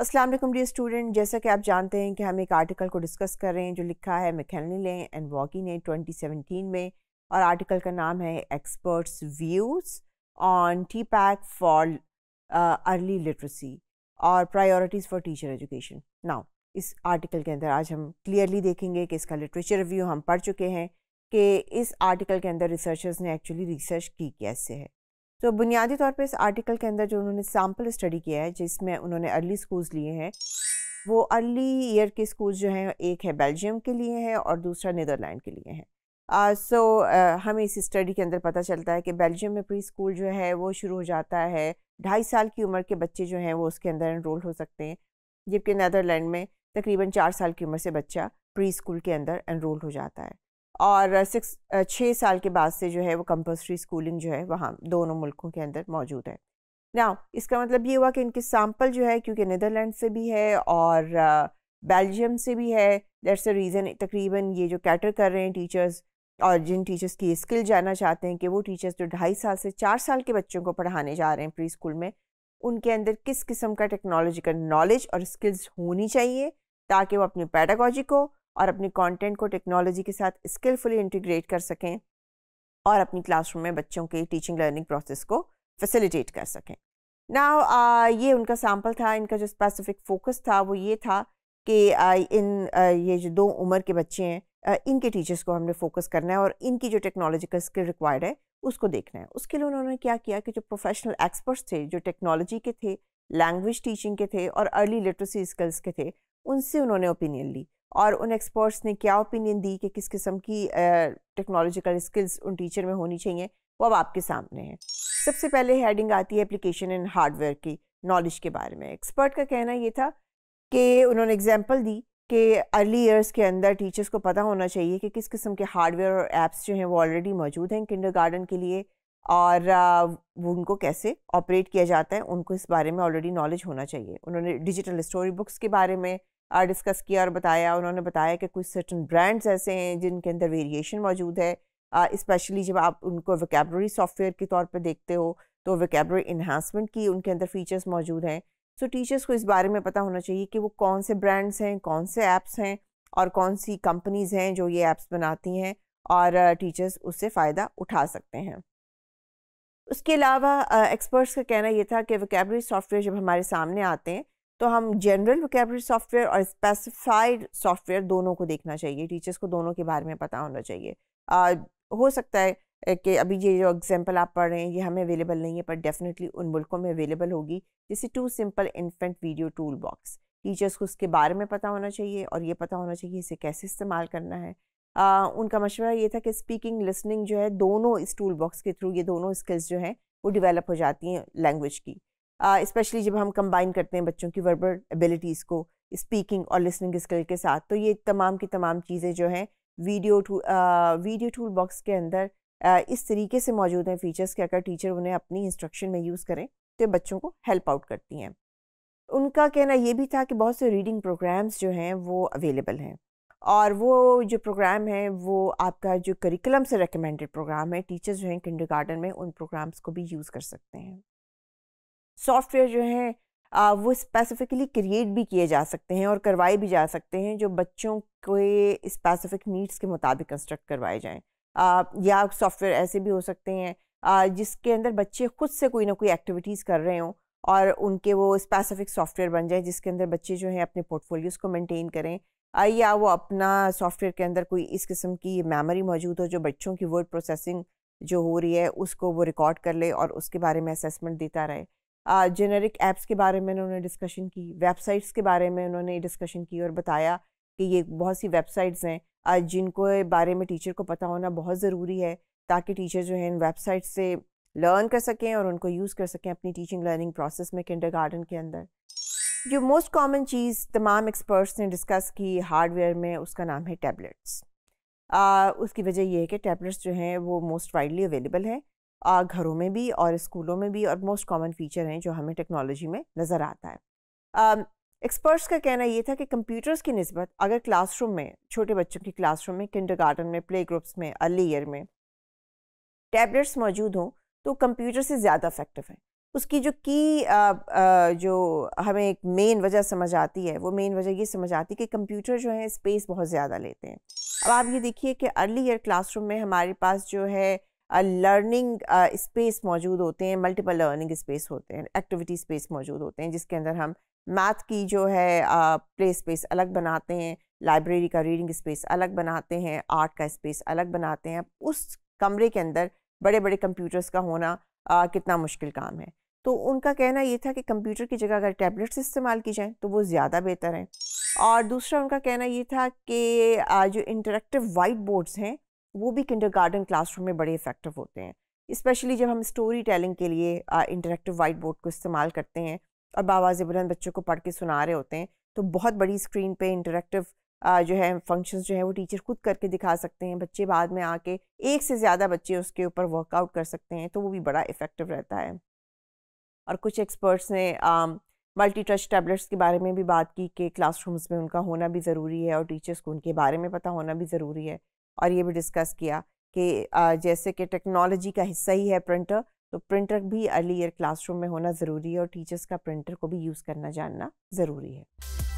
अस्सलाम वालेकुम dear student जैसा कि आप जानते हैं कि हम एक आर्टिकल को डिस्कस कर रहे हैं जो लिखा है मैकेनली ने एंड वॉकी ने 2017 में और आर्टिकल का नाम है experts views on T pack for early literacy और priorities for teacher education now इस आर्टिकल के अंदर आज हम क्लियरली देखेंगे कि इसका लिटरेचर रिव्यू हम पढ़ चुके हैं कि इस आर्टिकल के अंदर रिसर्चर्स ने एक्चुअली रिसर्च की कैसे है तो बुनियादी तौर पर इस आर्टिकल के अंदर जो उन्होंने सैम्पल स्टडी किया है जिसमें उन्होंने अर्ली स्कूल्स लिए हैं वो अर्ली ईयर के स्कूल जो हैं एक है बेल्जियम के लिए हैं और दूसरा नीदरलैंड के लिए हैं सो हमें इस स्टडी के अंदर पता चलता है कि बेल्जियम में प्री स्कूल जो है वो शुरू हो जाता है ढाई साल की उम्र के बच्चे जो हैं वो उसके अंदर इनरोल हो सकते हैं जबकि नदरलैंड में तकरीबन चार साल की उम्र से बच्चा प्री स्कूल के अंदर इनरोल हो जाता है और सिक्स छः साल के बाद से जो है वो कंपल्सरी स्कूलिंग जो है वहाँ दोनों मुल्कों के अंदर मौजूद है ना इसका मतलब ये हुआ कि इनके सैम्पल जो है क्योंकि नदरलैंड से भी है और बेल्जियम से भी है दैट्स अ रीज़न तकरीबन ये जो कैटर कर रहे हैं टीचर्स और जिन टीचर्स की स्किल जानना चाहते हैं कि वो टीचर्स जो ढाई साल से चार साल के बच्चों को पढ़ाने जा रहे हैं प्री स्कूल में उनके अंदर किस किस्म का टेक्नोलॉजिकल नॉलेज और स्किल्स होनी चाहिए ताकि वो अपनी पैडागॉजी को और अपने कंटेंट को टेक्नोलॉजी के साथ स्किलफुली इंटीग्रेट कर सकें और अपनी क्लासरूम में बच्चों के टीचिंग लर्निंग प्रोसेस को फैसिलिटेट कर सकें ना uh, ये उनका सैम्पल था इनका जो स्पेसिफिक फोकस था वो ये था कि uh, इन uh, ये जो दो उम्र के बच्चे हैं इनके टीचर्स को हमने फोकस करना है और इनकी जो टेक्नोलॉजिकल स्किल रिक्वायर्ड है उसको देखना है उसके लिए उन्होंने क्या किया कि जो प्रोफेशनल एक्सपर्ट्स थे जो टेक्नोलॉजी के थे लैंग्वेज टीचिंग के थे और अर्ली लिटरेसी स्किल्स के थे उनसे उन्होंने ओपिनियन ली और उन एक्सपर्ट्स ने क्या ओपिनियन दी कि किस किस्म की टेक्नोलॉजिकल स्किल्स उन टीचर में होनी चाहिए वो अब आपके सामने है सबसे पहले हेडिंग आती है एप्लीकेशन एंड हार्डवेयर की नॉलेज के बारे में एक्सपर्ट का कहना ये था कि उन्होंने एग्जाम्पल दी कि अर्ली ईयर्स के अंदर टीचर्स को पता होना चाहिए कि किस किस्म के हार्डवेयर और एप्स जो हैं वो ऑलरेडी मौजूद हैं किंडर गार्डन के लिए और वो उनको कैसे ऑपरेट किया जाता है उनको इस बारे में ऑलरेडी नॉलेज होना चाहिए उन्होंने डिजिटल स्टोरी बुक्स के बारे में डिस्कस किया और बताया उन्होंने बताया कि कुछ सर्टन ब्रांड्स ऐसे हैं जिनके अंदर वेरिएशन मौजूद है इस्पेशली जब आप उनको वैकेबरी सॉफ्टवेयर के तौर पर देखते हो तो वैकेबरी इन्हांसमेंट की उनके अंदर फीचर्स मौजूद हैं सो टीचर्स को इस बारे में पता होना चाहिए कि वो कौन से ब्रांड्स हैं कौन से ऐप्स हैं और कौन सी कंपनीज़ हैं जो ये ऐप्स बनाती हैं और टीचर्स उससे फ़ायदा उठा सकते हैं उसके अलावा एक्सपर्ट्स का कहना ये था कि वैकेबरी सॉफ्टवेयर जब हमारे सामने आते हैं तो हम जनरल वोकेबरी सॉफ्टवेयर और स्पेसिफाइड सॉफ्टवेयर दोनों को देखना चाहिए टीचर्स को दोनों के बारे में पता होना चाहिए आ, हो सकता है कि अभी ये जो एग्जाम्पल आप पढ़ रहे हैं ये हमें अवेलेबल नहीं है पर डेफिनेटली उन मुल्कों में अवेलेबल होगी जैसे two simple infant video tool box teachers को उसके बारे में पता होना चाहिए और ये पता होना चाहिए इसे कैसे इस्तेमाल करना है आ, उनका मशवरा ये था कि स्पीकिंग लिसनिंग जो है दोनों इस टूल बॉक्स के थ्रू ये दोनों स्किल्स जो हैं वो डिवेलप हो जाती हैं लैंग्वेज की इस्पेशली जब हम कंबाइन करते हैं बच्चों की वर्बल एबिलिटीज़ को स्पीकिंग और लिसनिंग स्किल के साथ तो ये तमाम की तमाम चीज़ें जो हैं video to video tool box के अंदर इस तरीके से मौजूद हैं फीचर्स के अगर टीचर उन्हें अपनी इंस्ट्रक्शन में यूज़ करें तो बच्चों को हेल्प आउट करती हैं उनका कहना ये भी था कि बहुत से रीडिंग प्रोग्राम्स जो हैं वो अवेलेबल हैं और वो जो प्रोग्राम है वो आपका जो करिकुलम से रिकमेंडेड प्रोग्राम है टीचर्स जो हैं किंडर में उन प्रोग्राम्स को भी यूज़ कर सकते हैं सॉफ्टवेयर जो हैं वो स्पेसिफिकली क्रिएट भी किए जा सकते हैं और करवाए भी जा सकते हैं जो बच्चों के स्पेसिफिक नीड्स के मुताबिक कंस्ट्रक्ट करवाए जाएँ या सॉफ्टवेयर ऐसे भी हो सकते हैं जिसके अंदर बच्चे खुद से कोई ना कोई एक्टिविटीज़ कर रहे हों और उनके वो स्पेसिफिक सॉफ्टवेयर बन जाए जिसके अंदर बच्चे जो हैं अपने पोर्टफोलियोज़ को मेंटेन करें या वो अपना सॉफ्टवेयर के अंदर कोई इस किस्म की मेमोरी मौजूद हो जो बच्चों की वर्ड प्रोसेसिंग जो हो रही है उसको वो रिकॉर्ड कर ले और उसके बारे में असेसमेंट देता रहे जेनरिक ऐप्स के बारे में उन्होंने डिस्कशन की वेबसाइट्स के बारे में उन्होंने डिस्कशन की और बताया कि ये बहुत सी वेबसाइट्स हैं जिनको बारे में टीचर को पता होना बहुत ज़रूरी है ताकि टीचर जो है इन वेबसाइट से लर्न कर सकें और उनको यूज़ कर सकें अपनी टीचिंग लर्निंग प्रोसेस में किंडर गार्डन के अंदर जो मोस्ट कॉमन चीज़ तमाम एक्सपर्ट्स ने डिस्कस की हार्डवेयर में उसका नाम है टैबलेट्स उसकी वजह यह है कि टैबलेट्स जो हैं वो मोस्ट वाइडली अवेलेबल हैं घरों में भी और स्कूलों में भी और मोस्ट कॉमन फीचर हैं जो हमें टेक्नोलॉजी में नज़र आता है एक्सपर्ट्स का कहना ये था कि कंप्यूटर्स की नस्बत अगर क्लासरूम में छोटे बच्चों की क्लासरूम में किंडरगार्टन में प्ले ग्रुप्स में अर्ली ईयर में टैबलेट्स मौजूद हों तो कंप्यूटर से ज़्यादा इफेक्टिव है उसकी जो की आ, आ, जो हमें एक मेन वजह समझ आती है वो मेन वजह ये समझ आती है कि कंप्यूटर जो है स्पेस बहुत ज़्यादा लेते हैं अब आप ये देखिए कि अर्ली ईयर क्लासरूम में हमारे पास जो है लर्निंग स्पेस मौजूद होते हैं मल्टीपल लर्निंग स्पेस होते हैं एक्टिविटी स्पेस मौजूद होते हैं जिसके अंदर हम मैथ की जो है प्ले स्पेस अलग बनाते हैं लाइब्रेरी का रीडिंग स्पेस अलग बनाते हैं आर्ट का स्पेस अलग बनाते हैं उस कमरे के अंदर बड़े बड़े कंप्यूटर्स का होना uh, कितना मुश्किल काम है तो उनका कहना ये था कि कंप्यूटर की जगह अगर टैबलेट्स इस्तेमाल की जाएँ तो वो ज़्यादा बेहतर हैं और दूसरा उनका कहना ये था कि जो इंटरेक्टिव वाइट बोर्ड्स हैं वो भी किंडर गार्डन क्लासरूम में बड़े इफ़ेक्टिव होते हैं इस्पेशली जब हम स्टोरी टेलिंग के लिए इंटरेक्टिव वाइट बोर्ड को इस्तेमाल करते हैं और बाबा जबरन बच्चों को पढ़ के सुना रहे होते हैं तो बहुत बड़ी स्क्रीन पे इंटरेक्टिव जो है फंक्शंस जो है वो टीचर खुद करके दिखा सकते हैं बच्चे बाद में आके एक से ज़्यादा बच्चे उसके ऊपर वर्कआउट कर सकते हैं तो वो भी बड़ा इफ़ेक्टिव रहता है और कुछ एक्सपर्ट्स ने मल्टी टच टैबलेट्स के बारे में भी बात की कि क्लासरूम्स में उनका होना भी ज़रूरी है और टीचर्स को उनके बारे में पता होना भी ज़रूरी है और ये भी डिस्कस किया कि जैसे कि टेक्नोलॉजी का हिस्सा ही है प्रिंटर तो प्रिंटर भी अर्ली ईयर क्लासरूम में होना ज़रूरी है और टीचर्स का प्रिंटर को भी यूज़ करना जानना ज़रूरी है